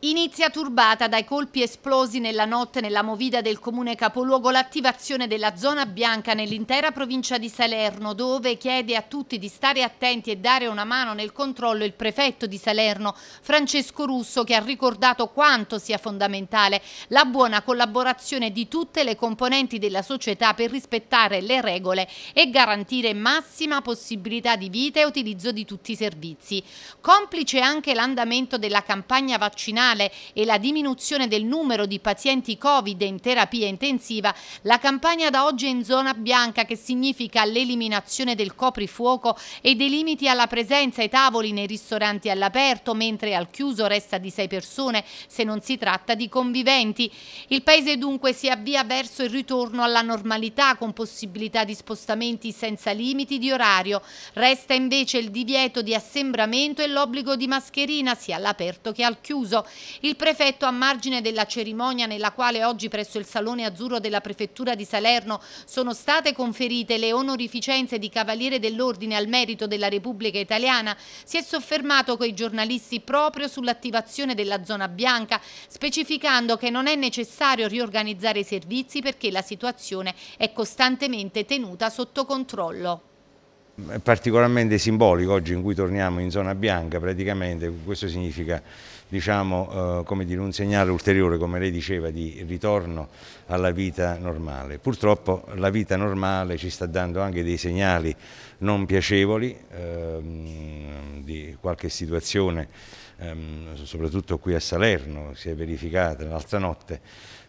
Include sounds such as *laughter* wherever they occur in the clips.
Inizia turbata dai colpi esplosi nella notte nella movida del comune capoluogo l'attivazione della zona bianca nell'intera provincia di Salerno dove chiede a tutti di stare attenti e dare una mano nel controllo il prefetto di Salerno Francesco Russo che ha ricordato quanto sia fondamentale la buona collaborazione di tutte le componenti della società per rispettare le regole e garantire massima possibilità di vita e utilizzo di tutti i servizi. Complice anche l'andamento della campagna vaccinale nazionale e la diminuzione del numero di pazienti Covid in terapia intensiva, la campagna da oggi è in zona bianca che significa l'eliminazione del coprifuoco e dei limiti alla presenza ai tavoli nei ristoranti all'aperto, mentre al chiuso resta di sei persone se non si tratta di conviventi. Il paese dunque si avvia verso il ritorno alla normalità con possibilità di spostamenti senza limiti di orario. Resta invece il divieto di assembramento e l'obbligo di mascherina sia all'aperto che al chiuso. Il prefetto, a margine della cerimonia nella quale oggi presso il Salone Azzurro della Prefettura di Salerno sono state conferite le onorificenze di Cavaliere dell'Ordine al merito della Repubblica Italiana, si è soffermato coi giornalisti proprio sull'attivazione della zona bianca, specificando che non è necessario riorganizzare i servizi perché la situazione è costantemente tenuta sotto controllo particolarmente simbolico oggi in cui torniamo in zona bianca, praticamente questo significa diciamo, eh, dire, un segnale ulteriore, come lei diceva, di ritorno alla vita normale. Purtroppo la vita normale ci sta dando anche dei segnali non piacevoli ehm, di qualche situazione, ehm, soprattutto qui a Salerno si è verificata l'altra notte,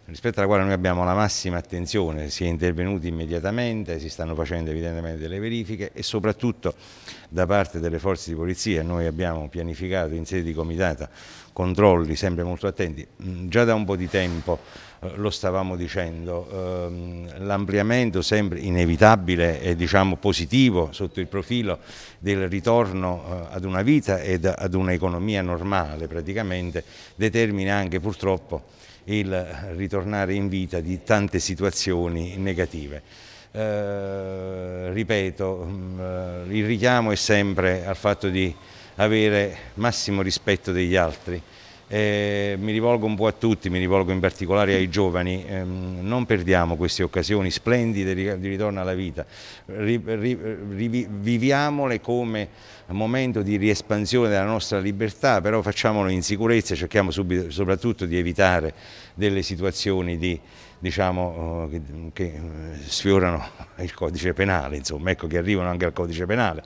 rispetto alla quale noi abbiamo la massima attenzione, si è intervenuti immediatamente, si stanno facendo evidentemente delle verifiche e soprattutto da parte delle forze di polizia noi abbiamo pianificato in sede di comitata controlli sempre molto attenti, già da un po' di tempo eh, lo stavamo dicendo, ehm, l'ampliamento sempre inevitabile e diciamo positivo sotto il profilo del ritorno eh, ad una vita ed ad un'economia normale praticamente determina anche purtroppo il ritornare in vita di tante situazioni negative. Eh, ripeto, mm, il richiamo è sempre al fatto di avere massimo rispetto degli altri, eh, mi rivolgo un po' a tutti, mi rivolgo in particolare ai giovani, eh, non perdiamo queste occasioni splendide di, ritorno alla vita, ri, ri, ri, viviamole come momento di riespansione della nostra libertà, però facciamolo in sicurezza, e cerchiamo subito, soprattutto di evitare delle situazioni di diciamo, eh, che, che, eh, sfiorano *laughs* il codice penale, insomma, ecco che arrivano anche al codice penale,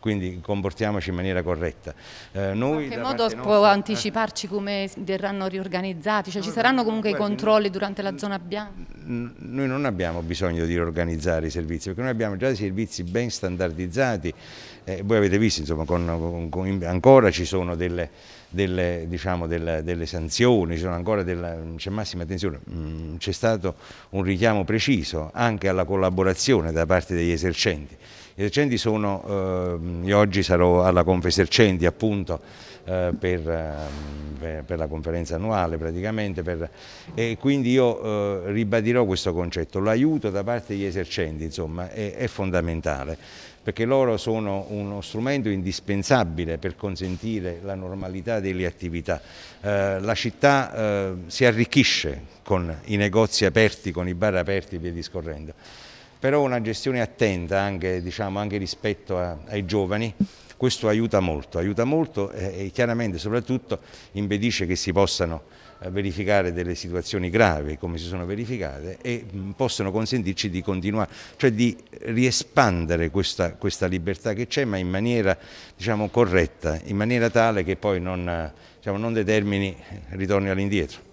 quindi comportiamoci in maniera corretta. Eh, noi, in che modo nostra... può eh, anticiparci come verranno riorganizzati? Cioè, ci saranno comunque Guardi, i controlli durante la zona bianca? Noi non abbiamo bisogno di riorganizzare i servizi, perché noi abbiamo già dei servizi ben standardizzati, eh, voi avete visto, insomma, con, con, ancora ci sono delle delle, diciamo, delle, delle sanzioni, c'è massima attenzione, mm, c'è stato un richiamo preciso anche alla collaborazione da parte degli esercenti. Gli esercenti sono, eh, io oggi sarò alla Confesercenti appunto eh, per... Eh, per la conferenza annuale praticamente, per, e quindi io eh, ribadirò questo concetto, l'aiuto da parte degli esercenti insomma è, è fondamentale perché loro sono uno strumento indispensabile per consentire la normalità delle attività. Eh, la città eh, si arricchisce con i negozi aperti, con i bar aperti e via discorrendo, però una gestione attenta anche, diciamo, anche rispetto a, ai giovani questo aiuta molto, aiuta molto eh, e chiaramente soprattutto impedisce che si possano eh, verificare delle situazioni gravi come si sono verificate e mm, possono consentirci di continuare, cioè di riespandere questa, questa libertà che c'è ma in maniera diciamo, corretta, in maniera tale che poi non, diciamo, non determini ritorni all'indietro.